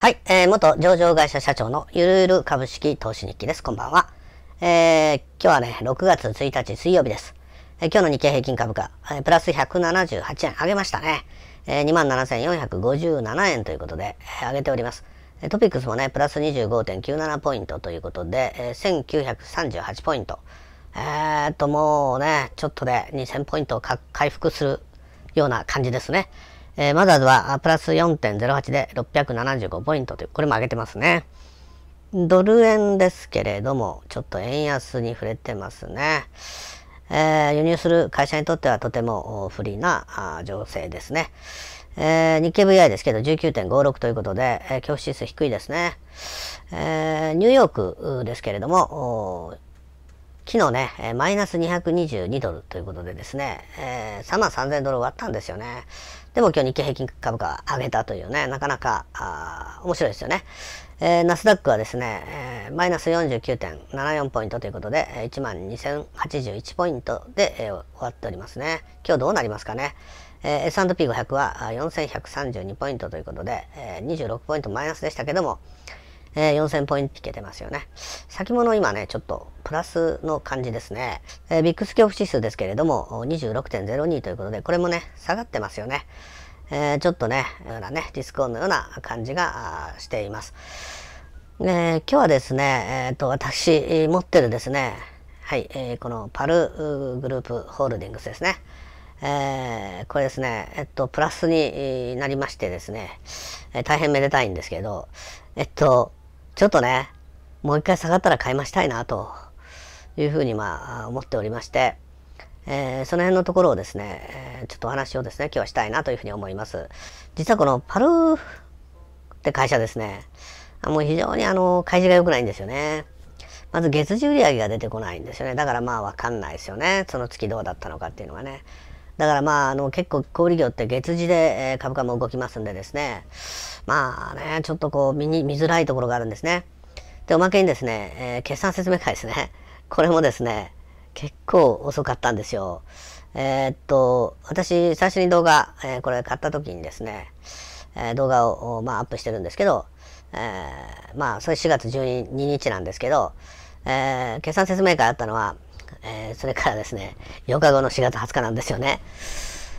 はい、えー、元上場会社社長のゆるゆる株式投資日記です。こんばんは。えー、今日はね、6月1日水曜日です。えー、今日の日経平均株価、えー、プラス178円上げましたね。えー、27,457円ということで、えー、上げております。トピックスもね、プラス25.97ポイントということで、えー、1938ポイント。えー、っと、もうね、ちょっとで2000ポイントを回復するような感じですね。えー、マザーズはプラス4.08で675ポイントという、これも上げてますね。ドル円ですけれども、ちょっと円安に触れてますね。えー、輸入する会社にとってはとても不利な情勢ですね。えー、日経 VI ですけど19.56ということで、えー、恐怖指数低いですね。えー、ニューヨークですけれども、昨日ね、マイナス222ドルということでですね、えー、3万3000ドル割ったんですよね。でも今日日経平均株価上げたというね、なかなか、あ面白いですよね。えー、ナスダックはですね、えー、マイナス49.74ポイントということで、えー、12,081ポイントで、えー、終わっておりますね。今日どうなりますかね。えー、S&P500 は4132ポイントということで、えー、26ポイントマイナスでしたけども、えー、4000ポイント引けてますよね。先物今ね、ちょっとプラスの感じですね。えー、ビックス恐怖指数ですけれども、26.02ということで、これもね、下がってますよね。えー、ちょっとね、ようなね、ディスコンのような感じがしています。えー、今日はですね、えっ、と、私、持ってるですね、はい、えー、このパルグループホールディングスですね。えー、これですね、えっと、プラスになりましてですね、えー、大変めでたいんですけど、えっと、ちょっとね、もう一回下がったら買い増したいな、というふうに、まあ、思っておりまして、えー、その辺のところをですね、えー、ちょっとお話をですね、今日はしたいなというふうに思います。実はこのパルーって会社ですね、もう非常にあの、開示が良くないんですよね。まず月次売上が出てこないんですよね。だからまあわかんないですよね。その月どうだったのかっていうのがね。だからまあ、あの、結構小売業って月次で株価も動きますんでですね、まあね、ちょっとこう見に、見づらいところがあるんですね。で、おまけにですね、えー、決算説明会ですね。これもですね、結構遅かったんですよ。えー、っと、私、最初に動画、えー、これ買った時にですね、え動画を、まあ、アップしてるんですけど、えまあ、それ4月12日なんですけど、え決算説明会あったのは、えー、それからですね、8日後の4月20日なんですよね。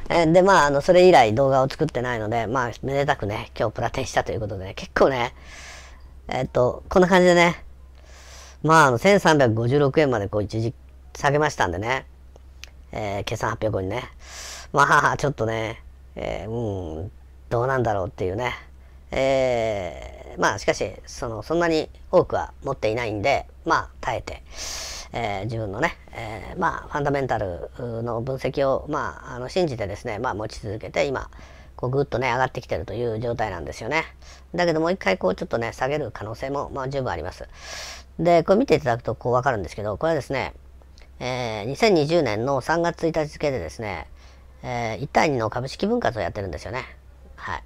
えー、で、まあ、あの、それ以来動画を作ってないので、まあ、めでたくね、今日プラテンしたということで、ね、結構ね、えー、っと、こんな感じでね、まあ、あの、1356円までこう一時下げましたんでね、えー、決算発表後にね、まあ、ちょっとね、えー、うん、どうなんだろうっていうね、えー、まあ、しかし、その、そんなに多くは持っていないんで、まあ、耐えて、えー、自分のね、えー、まあ、ファンダメンタルの分析を、まあ、あの信じてですね、まあ、持ち続けて今こうぐっとね上がってきてるという状態なんですよね。だけどもう一回こうちょっとね下げる可能性も、まあ、十分あります。でこれ見ていただくとこう分かるんですけどこれはですね、えー、2020年の3月1日付でですね、えー、1対2の株式分割をやってるんですよね。はい。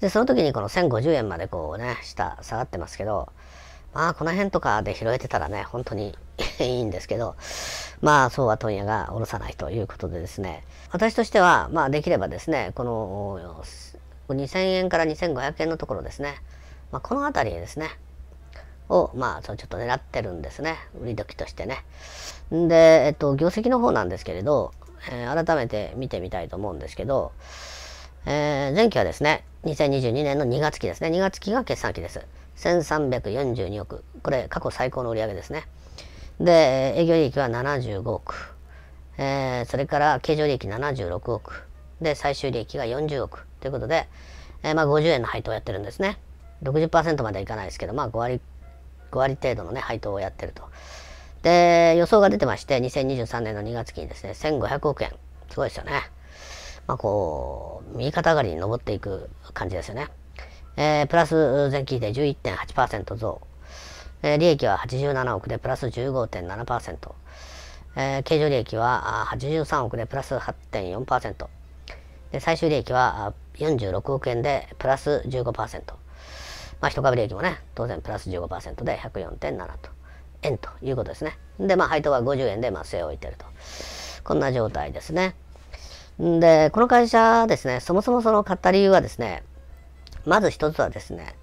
で、その時にこの1050円までこうね、下、下がってますけど、まあ、この辺とかで拾えてたらね、本当に いいんですけど、まあそうは問屋が下ろさないということでですね、私としては、まあできればですね、この2000円から2500円のところですね、まあ、この辺りですね、を、まあ、そちょっと狙ってるんですね。売り時としてね。んで、えっと、業績の方なんですけれど、えー、改めて見てみたいと思うんですけど、えー、前期はですね、2022年の2月期ですね。2月期が決算期です。1342億。これ、過去最高の売り上げですね。で、営業利益は75億。えー、それから経常利益76億。で、最終利益が40億。ということで、えー、まあ50円の配当をやってるんですね。60%まではいかないですけど、まあ5割、5割程度のね、配当をやってると。で、予想が出てまして、2023年の2月期にですね、1500億円。すごいですよね。まあこう、右肩上がりに上っていく感じですよね。えー、プラス前期で11.8%増。えー、利益は87億でプラス15.7%、えー、経常利益は83億でプラス8.4%で最終利益は46億円でプラス15%、まあ、一株利益もね当然プラス15%で104.7と円ということですねでまあ配当は50円でまあ据え置いているとこんな状態ですねでこの会社ですねそもそもその買った理由はですねまず一つはですね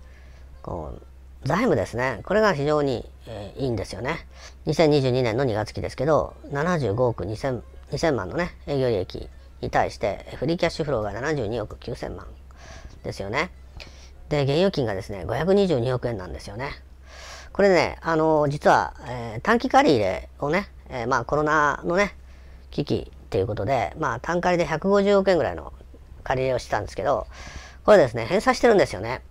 こう財務ですね。これが非常に、えー、いいんですよね。2022年の2月期ですけど、75億 2000, 2000万のね、営業利益に対して、フリーキャッシュフローが72億9000万ですよね。で、現預金がですね、522億円なんですよね。これね、あのー、実は、えー、短期借り入れをね、えー、まあコロナのね、危機っていうことで、まあ単借りで150億円ぐらいの借り入れをしてたんですけど、これですね、返済してるんですよね。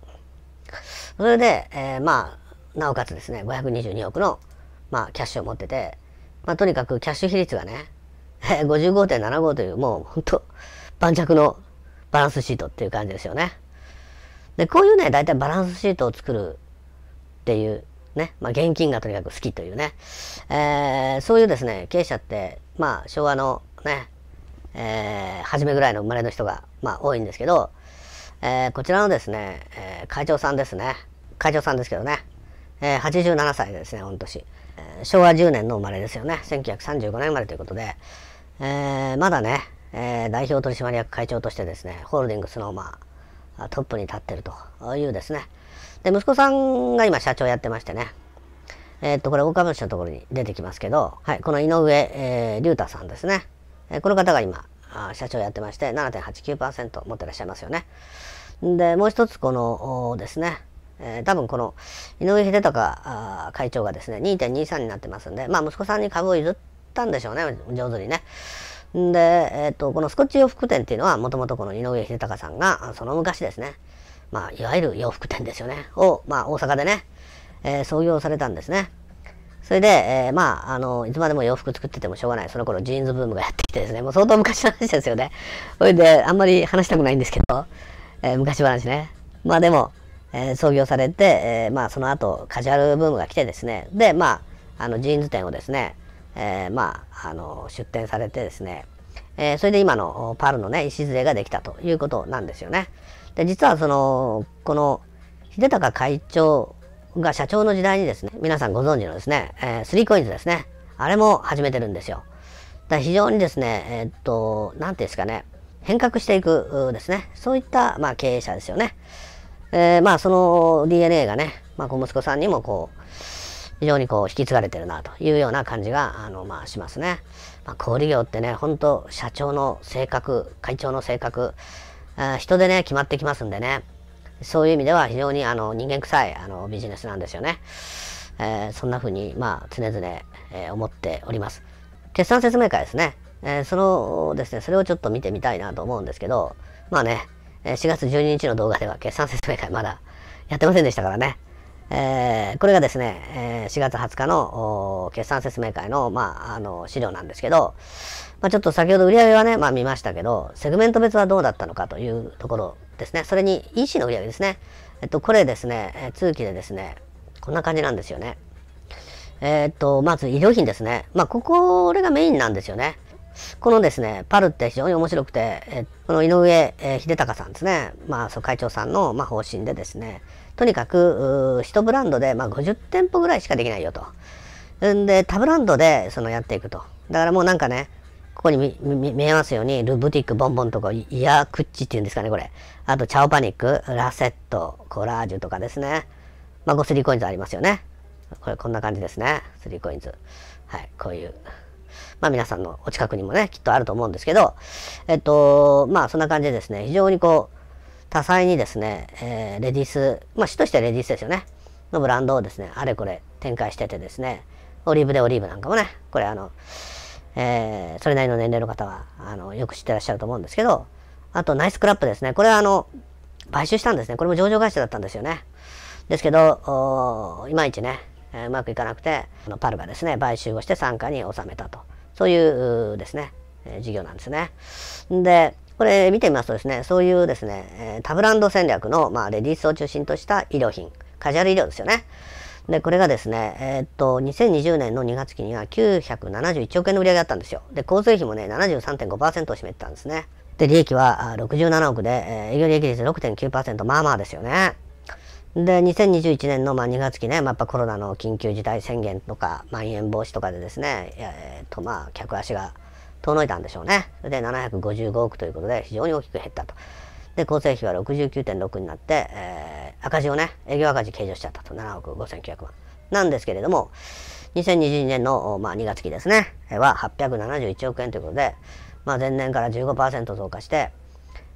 それで、えー、まあ、なおかつですね、522億の、まあ、キャッシュを持ってて、まあ、とにかくキャッシュ比率がね、え 55.75という、もう本当盤石のバランスシートっていう感じですよね。で、こういうね、大体バランスシートを作るっていうね、まあ、現金がとにかく好きというね、えー、そういうですね、経営者って、まあ、昭和のね、えー、初めぐらいの生まれの人が、まあ、多いんですけど、えー、こちらのですね、えー、会長さんですね。会長さんですけどね。えー、87歳ですね、御年、えー、昭和10年の生まれですよね。1935年生まれということで、えー、まだね、えー、代表取締役会長としてですね、ホールディングスの、まあ、トップに立ってるというですね。で、息子さんが今社長やってましてね。えっと、これ、大株主のところに出てきますけど、はい、この井上、えー、隆太さんですね。えこの方が今、あ社長やってまして7.89%持ってらっしゃいますよね。で、もう一つこのですね、えー、多分この井上秀隆会長がですね、2.23になってますんで、まあ息子さんに株を譲ったんでしょうね、上手にね。で、えっ、ー、と、このスコッチ洋服店っていうのは、もともとこの井上秀隆さんが、その昔ですね、まあ、いわゆる洋服店ですよね、を、まあ、大阪でね、えー、創業されたんですね。それで、えー、まあ、あの、いつまでも洋服作っててもしょうがない。その頃ジーンズブームがやってきてですね、もう相当昔の話ですよね。それで、あんまり話したくないんですけど、えー、昔話ね。まあでも、えー、創業されて、えまあその後カジュアルブームが来てですね、で、まあ、あの、ジーンズ店をですね、えまあ、あの、出店されてですね、えそれで今のパルのね、礎ができたということなんですよね。で、実はその、この、秀高会長が社長の時代にですね、皆さんご存知のですね、えー、3コインズですね。あれも始めてるんですよ。だ非常にですね、えー、っと、なんていうんですかね、変革していくですね。そういった、まあ、経営者ですよね。えー、まあ、その DNA がね、まあ、小息子さんにもこう、非常にこう引き継がれてるなというような感じがあのまあしますね。まあ、小売業ってね、本当社長の性格、会長の性格、えー、人でね、決まってきますんでね、そういう意味では非常にあの人間臭いあのビジネスなんですよね。えー、そんな風に、まあ、常々、えー、思っております。決算説明会ですね。えー、そのですね、それをちょっと見てみたいなと思うんですけど、まあね、4月12日の動画では決算説明会まだやってませんでしたからね。えー、これがですね、えー、4月20日の決算説明会の,、まあ、あの資料なんですけど、まあ、ちょっと先ほど売り上げはね、まあ、見ましたけど、セグメント別はどうだったのかというところですね。それに EC の売り上げですね。えっと、これですね、通期でですね、こんな感じなんですよね。えー、っと、まず医療品ですね。まあ、ここ、れがメインなんですよね。このですね、パルって非常に面白くて、えこの井上、え秀隆さんですね、まあ、そう会長さんの、まあ、方針でですね、とにかく、1ブランドで、まあ、50店舗ぐらいしかできないよと。んで、他ブランドで、その、やっていくと。だからもうなんかね、ここに見えますように、ルブティック、ボンボンとか、イヤークッチっていうんですかね、これ。あと、チャオパニック、ラセット、コラージュとかですね。まあ、こ3コインズありますよね。これ、こんな感じですね。3コインズ。はい、こういう。まあ、皆さんのお近くにもね、きっとあると思うんですけど、えっと、まあ、そんな感じでですね、非常にこう、多彩にですね、えー、レディース、まあ、主としてレディースですよね。のブランドをですね、あれこれ展開しててですね、オリーブでオリーブなんかもね、これあの、えー、それなりの年齢の方は、あの、よく知ってらっしゃると思うんですけど、あと、ナイスクラップですね。これは、あの、買収したんですね。これも上場会社だったんですよね。ですけど、いまいちね、うまくいかなくて、パルがですね、買収をして傘下に収めたと。そういうですね、事業なんですね。で、これ見てみますとですね、そういうですね、えー、タブランド戦略の、まあ、レディースを中心とした医療品、カジュアル医療ですよね。で、これがですね、えー、っと、2020年の2月期には971億円の売り上げだったんですよ。で、構成費もね、73.5%を占めてたんですね。で、利益は67億で、えー、営業利益率6.9%、まあまあですよね。で、2021年のまあ2月期ね、まあ、やっぱコロナの緊急事態宣言とか、まん延防止とかでですね、えー、っと、まあ、客足が遠のいたんでしょうね。で、755億ということで、非常に大きく減ったと。で、構成費は69.6になって、えー、赤字をね、営業赤字計上しちゃったと。7億5900万。なんですけれども、2022年の、まあ、2月期ですね、は871億円ということで、まあ、前年から15%増加して、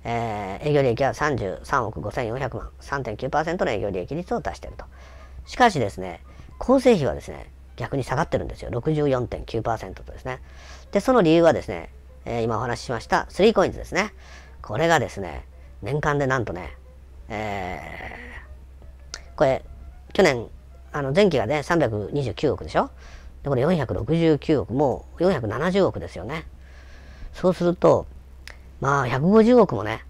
えー、営業利益は33億5400万、3.9%の営業利益率を出していると。しかしですね、構成費はですね、逆に下がってるんですよ。64.9%とですね。で、その理由はですね、えー、今お話ししました 3COINS ですね。これがですね、年間でなんとね、えー、これ、去年、あの前期がね、329億でしょで、これ469億、もう470億ですよね。そうすると、まあ、150億もね、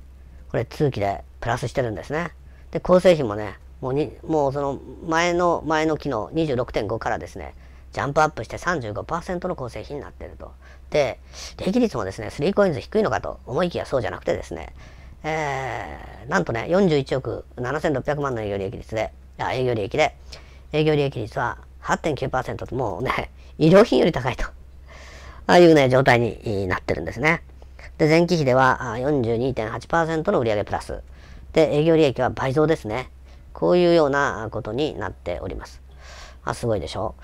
これ通期でプラスしてるんですね。で、構成費もね、もうに、もうその前の、前の期の26.5からですね、ジャンプアップして35%の構成費になってると。で、利益率もですね、3コインズ低いのかと思いきやそうじゃなくてですね、えー、なんとね、41億7600万の営業利益率で、あ営業利益で、営業利益率は8.9%と、もうね、医療品より高いと。ああいうね、状態になってるんですね。で、前期比では42.8%の売上プラス。で、営業利益は倍増ですね。こういうようなことになっております。あ、すごいでしょ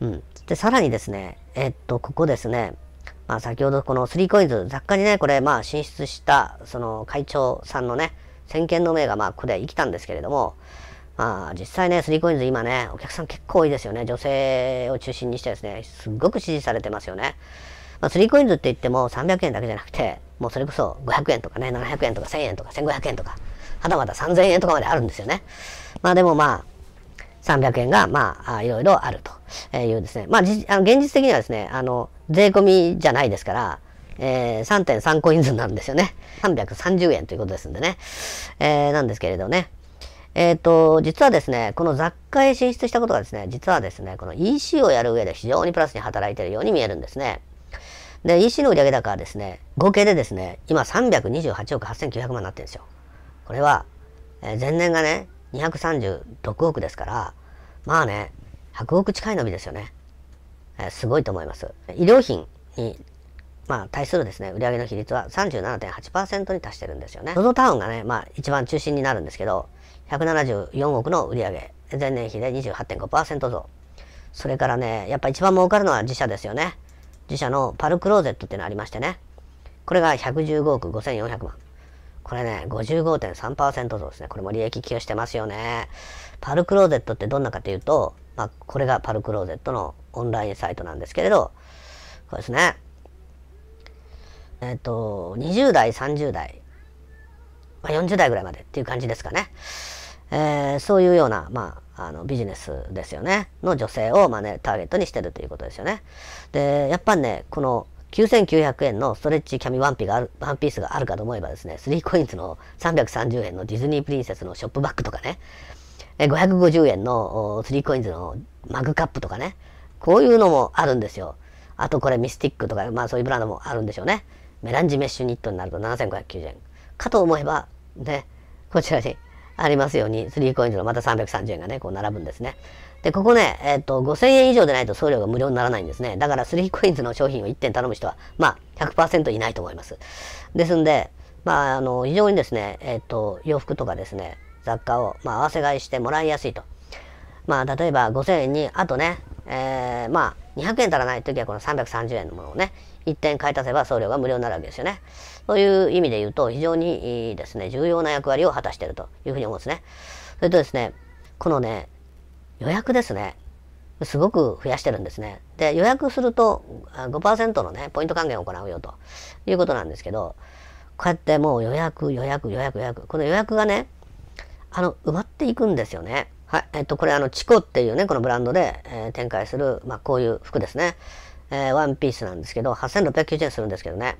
うん。で、さらにですね、えっと、ここですね、まあ、先ほどこの 3COINS、雑貨にね、これ、まあ、進出した、その会長さんのね、先見の明が、まあ、ここで生きたんですけれども、まあ、実際ね、3COINS 今ね、お客さん結構多いですよね。女性を中心にしてですね、すっごく支持されてますよね。まあ、3COINS って言っても300円だけじゃなくて、もうそれこそ500円とかね、700円とか1000円とか1500円とか、はたまた3000円とかまであるんですよね。まあでもまあ、300円が、まあ、いろいろあるというですね。まあ、あの現実的にはですね、あの、税込みじゃないですから、えー、3.3コインズになるんですよね。330円ということですんでね。えー、なんですけれどね。えっ、ー、と、実はですね、この雑貨へ進出したことがですね、実はですね、この EC をやる上で非常にプラスに働いているように見えるんですね。で、EC の売上高はですね、合計でですね、今328億8900万になってるんですよ。これは、えー、前年がね、236億ですから、まあね、100億近い伸びですよね。すごいと思います。医療品にまあ、対するですね、売り上げの比率は37.8%に達してるんですよね。ロゾタウンがね、まあ、一番中心になるんですけど、174億の売上前年比で28.5%増。それからね、やっぱ一番儲かるのは自社ですよね。自社のパルクローゼットっていうのありましてね。これが115億5400万。これね、55.3%増ですね。これも利益寄与してますよね。パルクローゼットってどんなかというと、まあ、これがパルクローゼットのオンラインサイトなんですけれど、こうですね。えっ、ー、と、20代、30代、まあ、40代ぐらいまでっていう感じですかね。えー、そういうような、まあ、あのビジネスですよね。の女性を、まあね、ターゲットにしてるということですよね。で、やっぱね、この9900円のストレッチキャミワンピがある、ワンピースがあるかと思えばですね、3コインズの330円のディズニープリンセスのショップバッグとかね、550円の3コインズのマグカップとかね、こういうのもあるんですよ。あとこれミスティックとか、まあそういうブランドもあるんでしょうね。メランジメッシュニットになると7590円。かと思えば、ね、こちらにありますように、3コインズのまた330円がね、こう並ぶんですね。で、ここね、えっ、ー、と、5000円以上でないと送料が無料にならないんですね。だから3コインズの商品を1点頼む人は、まあ100%いないと思います。ですんで、まあ、あの、非常にですね、えっ、ー、と、洋服とかですね、雑貨を、まあ、合わせ買いしてもらいやすいと。まあ、例えば5000円に、あとね、えー、まあ、200円足らない時はこの330円のものをね、1点買い足せば送料が無料になるわけですよね。そういう意味で言うと、非常にいいですね、重要な役割を果たしているというふうに思うんですね。それとですね、このね、予約ですね。すごく増やしてるんですね。で、予約すると5%のね、ポイント還元を行うよということなんですけど、こうやってもう予約、予約、予約、予約。この予約がね、あの、埋まっていくんですよね。はい。えっと、これあの、チコっていうね、このブランドで、えー、展開する、まあ、こういう服ですね。えー、ワンピースなんですけど、8690円するんですけどね。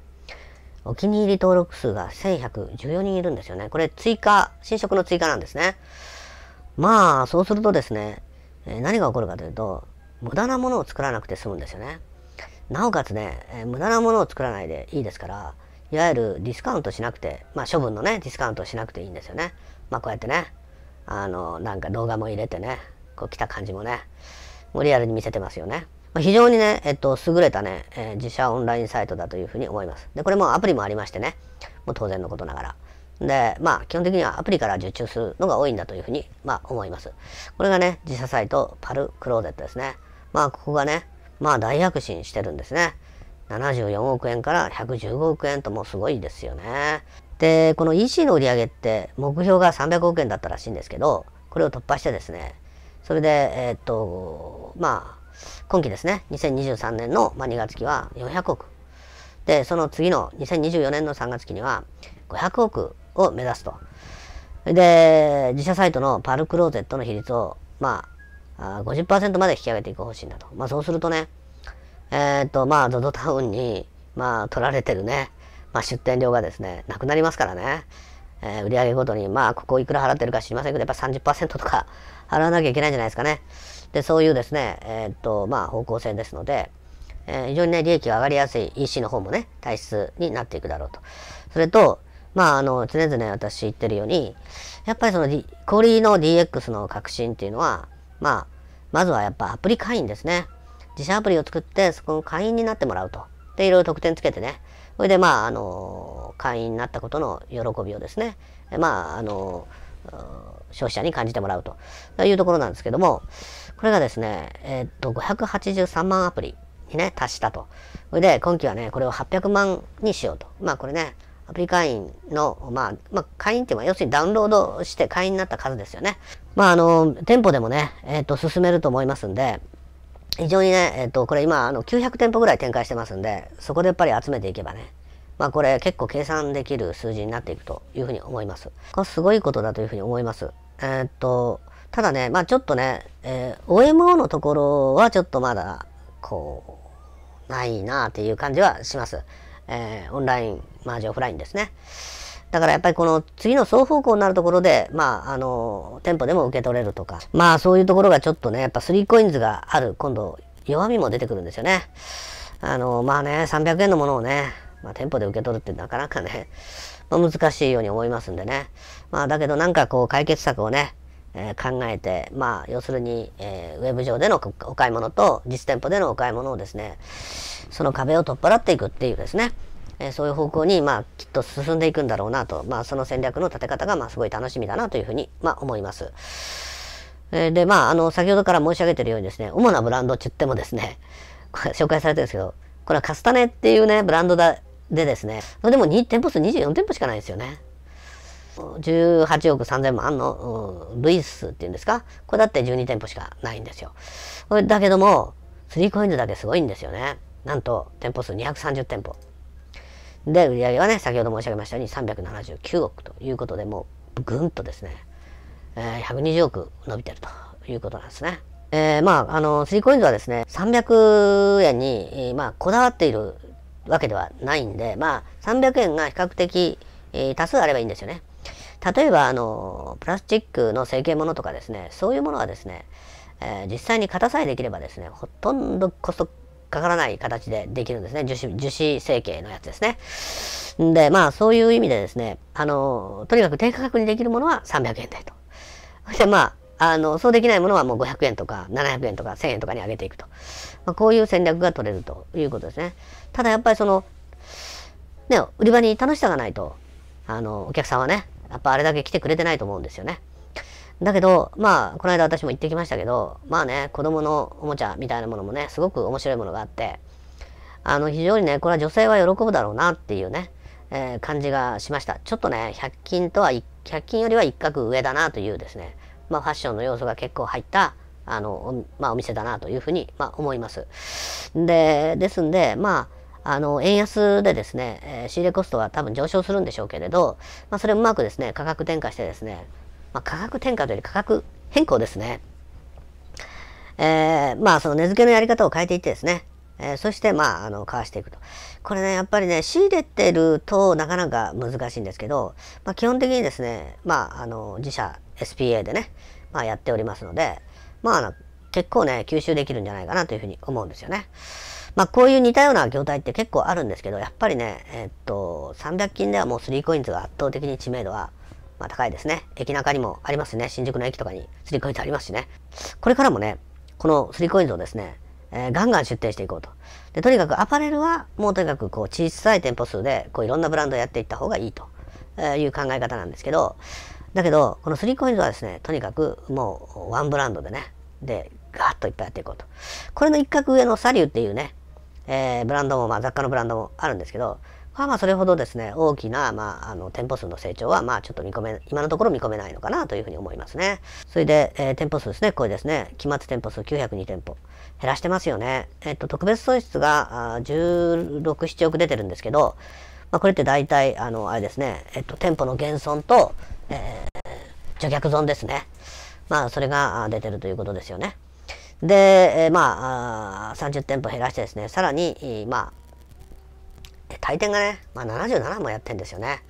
お気に入り登録数が1114人いるんですよね。これ追加、新色の追加なんですね。まあ、そうするとですね、えー、何が起こるかというと、無駄なものを作らなくて済むんですよね。なおかつね、えー、無駄なものを作らないでいいですから、いわゆるディスカウントしなくて、まあ処分のね、ディスカウントしなくていいんですよね。まあこうやってね、あの、なんか動画も入れてね、こう来た感じもね、もうリアルに見せてますよね。まあ、非常にね、えっと、優れたね、えー、自社オンラインサイトだというふうに思います。で、これもアプリもありましてね、もう当然のことながら。で、まあ、基本的にはアプリから受注するのが多いんだというふうに、まあ、思います。これがね、自社サイト、パルクローゼットですね。まあ、ここがね、まあ、大躍進してるんですね。74億円から115億円ともすごいですよね。で、この EC の売り上げって目標が300億円だったらしいんですけど、これを突破してですね、それで、えー、っと、まあ、今期ですね、2023年の、まあ、2月期は400億。で、その次の2024年の3月期には500億を目指すと。で、自社サイトのパルクローゼットの比率を、まあ、50%まで引き上げていく方針だと。まあ、そうするとね、えー、っと、まあ、ゾゾタウンに、まあ、取られてるね、まあ、出店料がですね、なくなりますからね。えー、売上ごとに、まあ、ここいくら払ってるか知りませんけど、やっぱ30%とか払わなきゃいけないんじゃないですかね。で、そういうですね、えー、っと、まあ、方向性ですので、えー、非常にね、利益が上がりやすい EC の方もね、体質になっていくだろうと。それと、まあ、あの、常々、私言ってるように、やっぱりその、D、小売の DX の革新っていうのは、まあ、まずはやっぱアプリ会員ですね。自社アプリを作って、そこの会員になってもらうと。で、いろいろ特典つけてね、それでまああの会員になったことの喜びをですねまああの消費者に感じてもらうというところなんですけどもこれがですね、えっ、と583万アプリにね達したとそれで今期はねこれを800万にしようとまあこれねアプリ会員の、まあ、まあ、会員っていうのは要するにダウンロードして会員になった数ですよね。まあ、あの、店舗でもね、えっ、と、進めると思いますんで、非常にね、えっ、と、これ今、あの、900店舗ぐらい展開してますんで、そこでやっぱり集めていけばね、まあこれ結構計算できる数字になっていくというふうに思います。これすごいことだというふうに思います。えー、っと、ただね、まあちょっとね、えー、OMO のところはちょっとまだ、こう、ないなっていう感じはします。えー、オンライン、マージオフラインですね。だからやっぱりこの次の双方向になるところで、まあ、あの、店舗でも受け取れるとか、まあそういうところがちょっとね、やっぱ 3coins がある、今度、弱みも出てくるんですよね。あの、まあね、300円のものをね、まあ、店舗で受け取るってなかなかね、まあ、難しいように思いますんでね。まあ、だけどなんかこう解決策をね、えー、考えて、まあ、要するに、えー、ウェブ上でのお買い物と実店舗でのお買い物をですね、その壁を取っ払っていくっていうですね、えそういう方向に、まあ、きっと進んでいくんだろうなと、まあ、その戦略の立て方が、まあ、すごい楽しみだなというふうに、まあ、思います。えで、まあ、あの、先ほどから申し上げてるようにですね、主なブランドって言ってもですね、こ れ紹介されてるんですけど、これはカスタネっていうね、ブランドだでですね、でも店舗数24店舗しかないんですよね。18億3000万の、うん、ルイスっていうんですかこれだって12店舗しかないんですよ。だけども、3コインズだけすごいんですよね。なんと、店舗数230店舗。で、売上はね、先ほど申し上げましたように379億ということで、もうぐんとですね、えー、120億伸びてるということなんですね。えー、まあ、あの、3コインズはですね、300円に、まあ、こだわっているわけではないんで、まあ、300円が比較的、えー、多数あればいいんですよね。例えば、あの、プラスチックの成形のとかですね、そういうものはですね、えー、実際に型さえできればですね、ほとんどコストかからない形でできるんですね。樹脂、樹脂成形のやつですね。んで、まあそういう意味でですね、あの、とにかく低価格にできるものは300円台と。そしてまあ、あの、そうできないものはもう500円とか700円とか1000円とかに上げていくと。まあ、こういう戦略が取れるということですね。ただやっぱりその、ね、売り場に楽しさがないと、あの、お客さんはね、やっぱあれだけ来てくれてないと思うんですよね。だけど、まあ、この間私も行ってきましたけど、まあね、子供のおもちゃみたいなものもね、すごく面白いものがあって、あの、非常にね、これは女性は喜ぶだろうなっていうね、えー、感じがしました。ちょっとね、100均とは、100均よりは一角上だなというですね、まあ、ファッションの要素が結構入った、あの、まあ、お店だなというふうに、まあ、思います。で、ですんで、まあ、あの、円安でですね、えー、仕入れコストは多分上昇するんでしょうけれど、まあ、それをうまくですね、価格転嫁してですね、まあ、価格転嫁というより価格変更ですね。えー、まあその値付けのやり方を変えていってですね、えー、そしてまああの買わしていくと。これねやっぱりね仕入れてるとなかなか難しいんですけど、まあ、基本的にですねまああの自社 SPA でね、まあ、やっておりますのでまあ結構ね吸収できるんじゃないかなというふうに思うんですよね。まあこういう似たような業態って結構あるんですけどやっぱりねえー、っと300均ではもう 3COINS が圧倒的に知名度はまあ、高いですね。駅中にもありますね。新宿の駅とかに 3COINS ありますしね。これからもね、この 3COINS をですね、えー、ガンガン出店していこうと。で、とにかくアパレルは、もうとにかくこう小さい店舗数で、こういろんなブランドをやっていった方がいいという考え方なんですけど、だけど、この 3COINS はですね、とにかくもうワンブランドでね、で、ガーッといっぱいやっていこうと。これの一角上のサリューっていうね、えー、ブランドも、まあ雑貨のブランドもあるんですけど、あまあそれほどですね、大きな、まあ、あの店舗数の成長は、まあちょっと見込め、今のところ見込めないのかなというふうに思いますね。それで、えー、店舗数ですね、これですね、期末店舗数902店舗。減らしてますよね。えっと、特別損失が16、7億出てるんですけど、まあ、これって大体、あの、あれですね、えっと、店舗の減損と、えー、除却損ですね。まあ、それが出てるということですよね。で、えー、まあ、30店舗減らしてですね、さらに、まあ、で、回転がね、まあ、77もやってんですよね。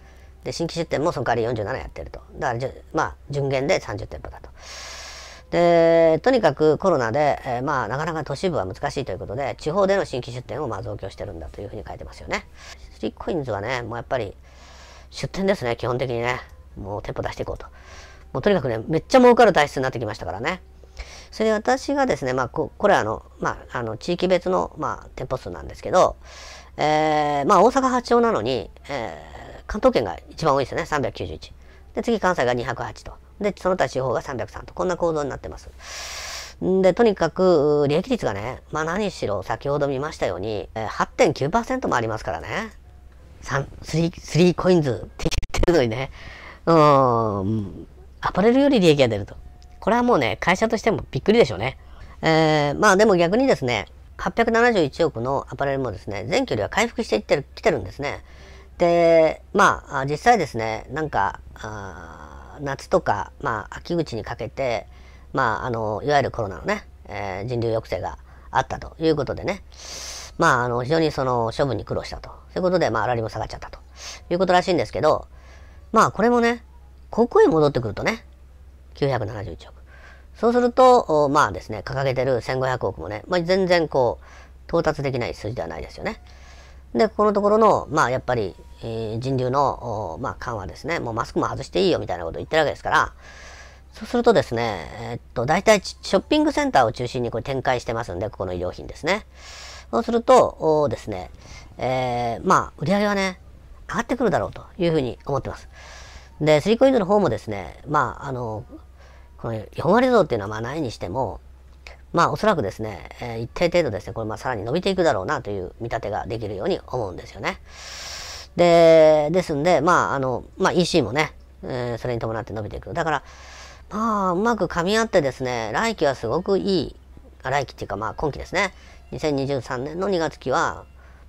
で、新規出店もその代わり47やってると。だからじゅ、まあ、順減で30店舗だと。で、とにかくコロナで、えー、まあ、なかなか都市部は難しいということで、地方での新規出店をまあ増強してるんだというふうに書いてますよね。スリッコインズはね、もうやっぱり、出店ですね、基本的にね。もう店舗出していこうと。もうとにかくね、めっちゃ儲かる体質になってきましたからね。それで私がですね、まあ、ここれはあの、まあ、あの、地域別の、まあ、店舗数なんですけど、えー、まあ大阪発祥なのに、えー、関東圏が一番多いですよね、391。で、次関西が208と。で、その他地方が303と。こんな構造になってます。んで、とにかく、利益率がね、まあ何しろ先ほど見ましたように、えー、8.9%もありますからね。3、3コインズって言ってるのにね、うん、アパレルより利益が出ると。これはもうね、会社としてもびっくりでしょうね。えー、まあでも逆にですね、871億のアパレルもですね、前期よりは回復していってる、来てるんですね。で、まあ、実際ですね、なんか、夏とか、まあ、秋口にかけて、まあ、あの、いわゆるコロナのね、えー、人流抑制があったということでね、まあ、あの、非常にその、処分に苦労したと。そういうことで、まあ、あらりも下がっちゃったということらしいんですけど、まあ、これもね、ここへ戻ってくるとね、971億。そうすると、まあですね、掲げてる1500億もね、まあ、全然こう、到達できない数字ではないですよね。で、このところの、まあやっぱり、えー、人流の、まあ緩和ですね、もうマスクも外していいよみたいなことを言ってるわけですから、そうするとですね、えー、っと、大体ショッピングセンターを中心にこれ展開してますんで、ここの医療品ですね。そうすると、おですね、えー、まあ、売り上げはね、上がってくるだろうというふうに思ってます。で、スリーコインズの方もですね、まあ、あの、これ、日本割れっていうのはまあないにしても、まあおそらくですね、えー、一定程度ですね、これまあさらに伸びていくだろうなという見立てができるように思うんですよね。で、ですんで、まああの、まあ EC もね、えー、それに伴って伸びていく。だから、まあうまく噛み合ってですね、来期はすごくいい、来期っていうかまあ今期ですね、2023年の2月期は、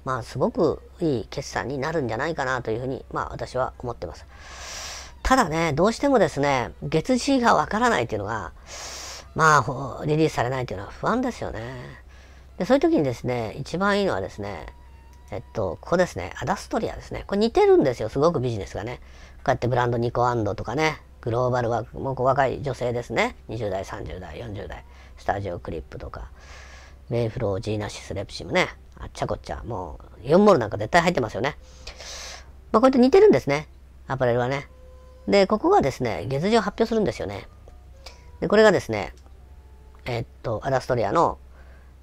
まあすごくいい決算になるんじゃないかなというふうに、まあ私は思ってます。ただね、どうしてもですね、月次がわからないっていうのが、まあ、リリースされないっていうのは不安ですよね。で、そういう時にですね、一番いいのはですね、えっと、ここですね、アダストリアですね。これ似てるんですよ、すごくビジネスがね。こうやってブランドニコアンドとかね、グローバルワーク、もう若い女性ですね。20代、30代、40代、スタジオクリップとか、メイフロー、ジーナシス、レプシムね。あっちゃこっちゃ、もう、4モールなんか絶対入ってますよね。まあ、こうやって似てるんですね、アパレルはね。で、ここがですね、月次を発表するんですよね。で、これがですね、えっと、アダストリアの、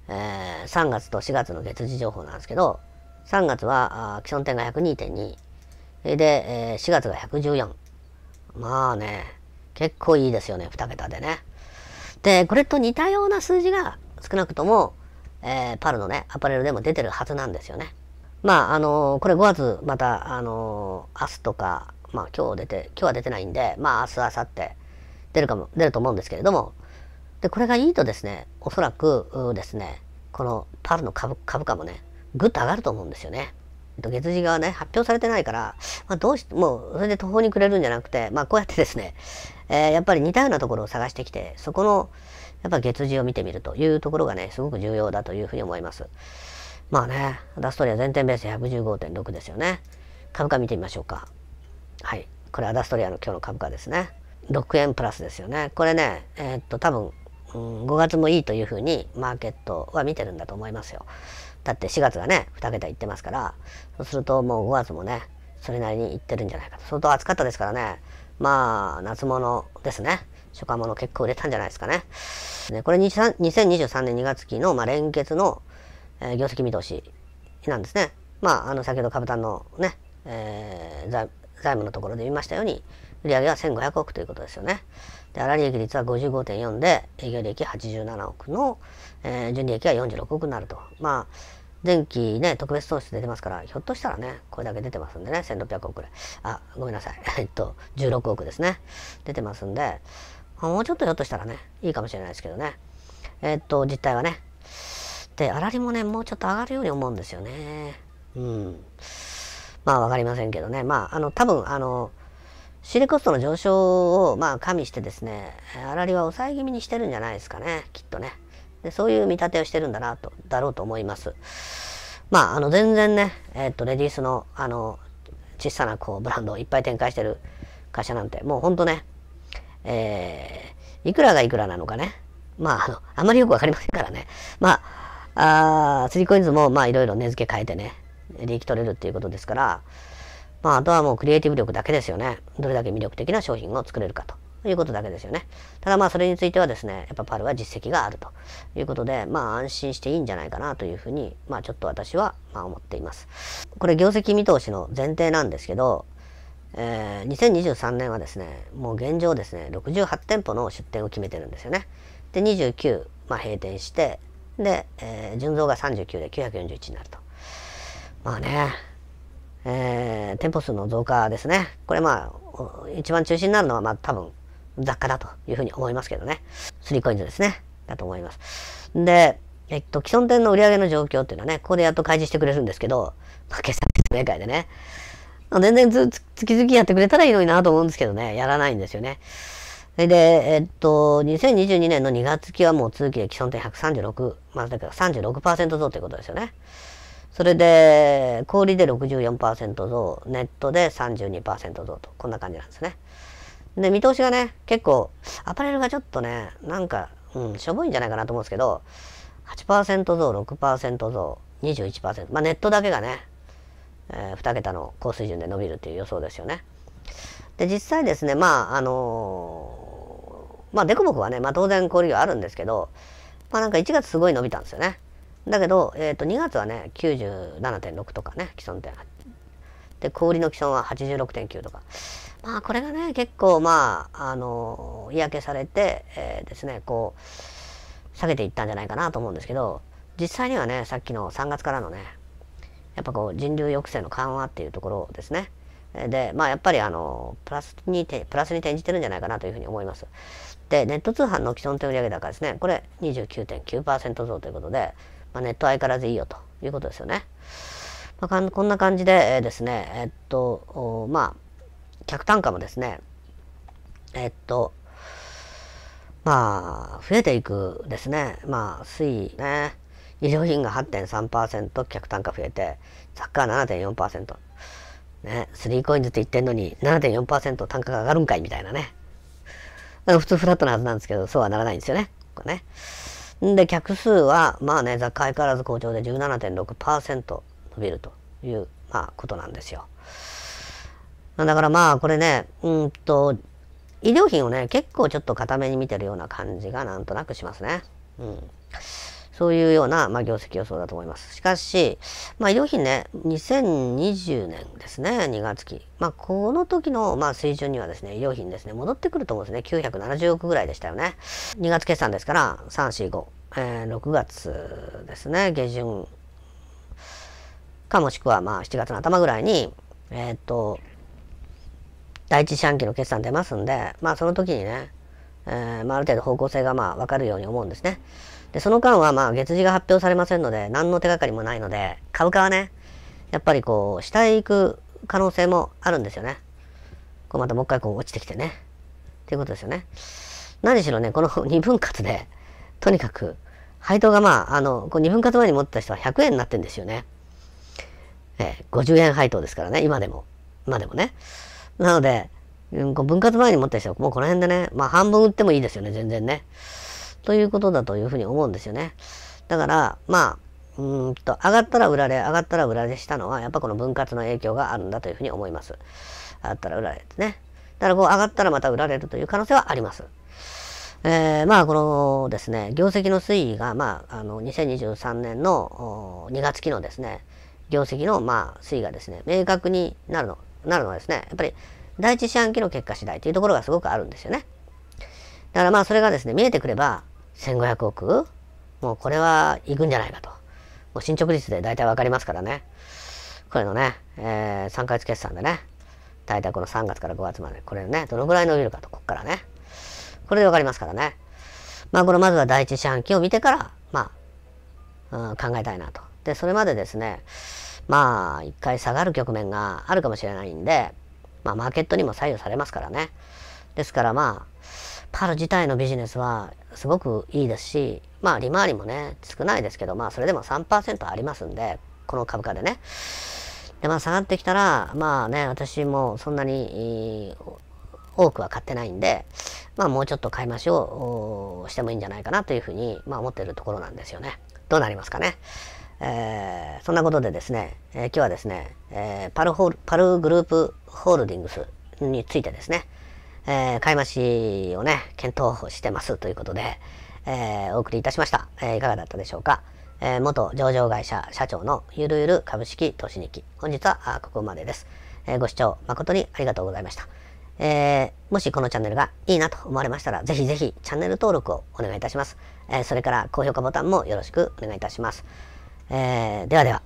えー、3月と4月の月次情報なんですけど、3月はあ既存点が102.2。で、えー、4月が114。まあね、結構いいですよね、2桁でね。で、これと似たような数字が少なくとも、えー、パルのね、アパレルでも出てるはずなんですよね。まあ、あのー、これ5月、また、あのー、明日とか、まあ今日出て、今日は出てないんで、まあ明日、明後日出るかも、出ると思うんですけれども、で、これがいいとですね、おそらくですね、このパルの株株価もね、ぐっと上がると思うんですよね。月次がね、発表されてないから、まあ、どうし、もう、それで途方に暮れるんじゃなくて、まあ、こうやってですね、えー、やっぱり似たようなところを探してきて、そこの、やっぱ月次を見てみるというところがね、すごく重要だというふうに思います。まあね、ダストリア全店ベース115.6ですよね。株価見てみましょうか。はい、これアダストリアの今日の株価ですね6円プラスですよねこれねえー、っと多分、うん、5月もいいというふうにマーケットは見てるんだと思いますよだって4月がね2桁いってますからそうするともう5月もねそれなりにいってるんじゃないかと相当暑かったですからねまあ夏物ですね初夏物結構売れたんじゃないですかね。ねこれ2023年2月期の、まあ、連結の、えー、業績見通しなんですね。まあ、あの先ほど株単のね、えー、財務のところで見ましたように、売上は1500億ということですよね。で、粗利益率は55.4で、営業利益87億の、えー、純利益は46億になると。まあ、前期ね、特別損失出てますから、ひょっとしたらね、これだけ出てますんでね、1600億ぐらい。あ、ごめんなさい。えっと、16億ですね。出てますんで、もうちょっとひょっとしたらね、いいかもしれないですけどね。えっと、実態はね。で、粗利もね、もうちょっと上がるように思うんですよね。うん。まあ分かりませんけどね。まあ、あの、多分、あの、シリコストの上昇を、まあ、加味してですね、あらりは抑え気味にしてるんじゃないですかね、きっとね。で、そういう見立てをしてるんだな、と、だろうと思います。まあ、あの、全然ね、えー、っと、レディースの、あの、小さな、こう、ブランドをいっぱい展開してる会社なんて、もうほんとね、えー、いくらがいくらなのかね。まあ、あの、あまりよくわかりませんからね。まあ、あー、3コインズも、まあ、いろいろ値付け変えてね、利益取れるっていうことですから、まあ、あとはもうクリエイティブ力だけですよね。どれだけ魅力的な商品を作れるかと。いうことだけですよね。ただまあそれについてはですね、やっぱパルは実績があるということで、まあ安心していいんじゃないかなというふうに、まあちょっと私はまあ思っています。これ業績見通しの前提なんですけど、えー、2023年はですね、もう現状ですね、68店舗の出店を決めてるんですよね。で、29、まあ、閉店して、で、えー、純増が39で941になると。まあね、えー、店舗数の増加ですね。これまあ、一番中心になるのはまあ多分雑貨だというふうに思いますけどね。スリーコインズですね。だと思います。で、えっと、既存店の売り上げの状況っていうのはね、ここでやっと開示してくれるんですけど、まあ、決算説明会でね。全然ず、月々やってくれたらいいのになと思うんですけどね、やらないんですよね。で、えっと、2022年の2月期はもう通期で既存店136、まあ、だから36%増ということですよね。それで、小売で64%増、ネットで32%増と、こんな感じなんですね。で、見通しがね、結構、アパレルがちょっとね、なんか、うん、しょぼいんじゃないかなと思うんですけど、8%増、6%増、21%。まあ、ネットだけがね、えー、2桁の高水準で伸びるっていう予想ですよね。で、実際ですね、まあ、あのー、まあ、デコボコはね、まあ、当然氷があるんですけど、まあ、なんか1月すごい伸びたんですよね。だけど、えー、と2月はね97.6とかね既存点で小売りの既存は86.9とかまあこれがね結構まああの嫌気されて、えー、ですねこう下げていったんじゃないかなと思うんですけど実際にはねさっきの3月からのねやっぱこう人流抑制の緩和っていうところですねでまあやっぱりあのプラスにプラスに転じてるんじゃないかなというふうに思いますでネット通販の既存手売上高ですねこれ29.9%増ということでまあ、ネットは相変わらずいいよということですよね。まあ、こんな感じで、えー、ですね、えー、っと、まあ、客単価もですね、えー、っと、まあ、増えていくですね。まあ、推移ね。衣料品が8.3%、客単価増えて、雑貨カー7.4%。ね、スリーコインズって言ってんのに7.4%単価が上がるんかいみたいなね。普通フラットなはずなんですけど、そうはならないんですよね。こね。で、客数は、まあね、雑貨相変わらず好調で17.6%伸びるという、まあ、ことなんですよ。だからまあ、これね、うんと、医療品をね、結構ちょっと固めに見てるような感じがなんとなくしますね。うん。そういうような、まあ、業績予想だと思います。しかし、まあ、医療品ね、2020年ですね、2月期。まあ、この時の、まあ、水準にはですね、医療品ですね、戻ってくると思うんですね。970億ぐらいでしたよね。2月決算ですから、3、4、5。えー、6月ですね、下旬かもしくはまあ7月の頭ぐらいに、えっ、と、第一四半期の決算出ますんで、まあその時にね、えーまあ、ある程度方向性がまあ分かるように思うんですね。で、その間はまあ月次が発表されませんので、何の手がかりもないので、株価はね、やっぱりこう、下へ行く可能性もあるんですよね。こうまたもう一回こう落ちてきてね。っていうことですよね。何しろね、この 二分割で、とにかく、配当がまあ、あの、こう分割前に持ってた人は100円になってんですよね。え50円配当ですからね、今でも。今でもね。なので、うん、こう分割前に持ってた人はもうこの辺でね、まあ半分売ってもいいですよね、全然ね。ということだというふうに思うんですよね。だから、まあ、うんと、上がったら売られ、上がったら売られしたのは、やっぱこの分割の影響があるんだというふうに思います。上がったら売られですね。だからこう上がったらまた売られるという可能性はあります。えー、まあこのですね、業績の推移が、まあ、あの、2023年の2月期のですね、業績の、まあ、推移がですね、明確になるの、なるのはですね、やっぱり第一四半期の結果次第というところがすごくあるんですよね。だからまあそれがですね、見えてくれば、1500億もうこれはいくんじゃないかと。もう進捗率で大体わかりますからね。これのね、えー、3ヶ月決算でね、大体この3月から5月まで、これね、どのぐらい伸びるかと、こっからね。これでわかりますからね。まあ、このまずは第一四半期を見てから、まあ、うん、考えたいなと。で、それまでですね、まあ、一回下がる局面があるかもしれないんで、まあ、マーケットにも左右されますからね。ですからまあ、パル自体のビジネスはすごくいいですし、まあ利回りもね、少ないですけど、まあそれでも3%ありますんで、この株価でね。で、まあ下がってきたら、まあね、私もそんなに多くは買ってないんで、まあもうちょっと買い増しをしてもいいんじゃないかなというふうに、まあ思ってるところなんですよね。どうなりますかね。えー、そんなことでですね、えー、今日はですね、えー、パルホール、パルグループホールディングスについてですね、えー、買い増しをね、検討してますということで、えー、お送りいたしました。えー、いかがだったでしょうか。え元上場会社社長のゆるゆる株式投資日記。本日はここまでです。えご視聴誠にありがとうございました。えもしこのチャンネルがいいなと思われましたら、ぜひぜひチャンネル登録をお願いいたします。えそれから高評価ボタンもよろしくお願いいたします。えではでは。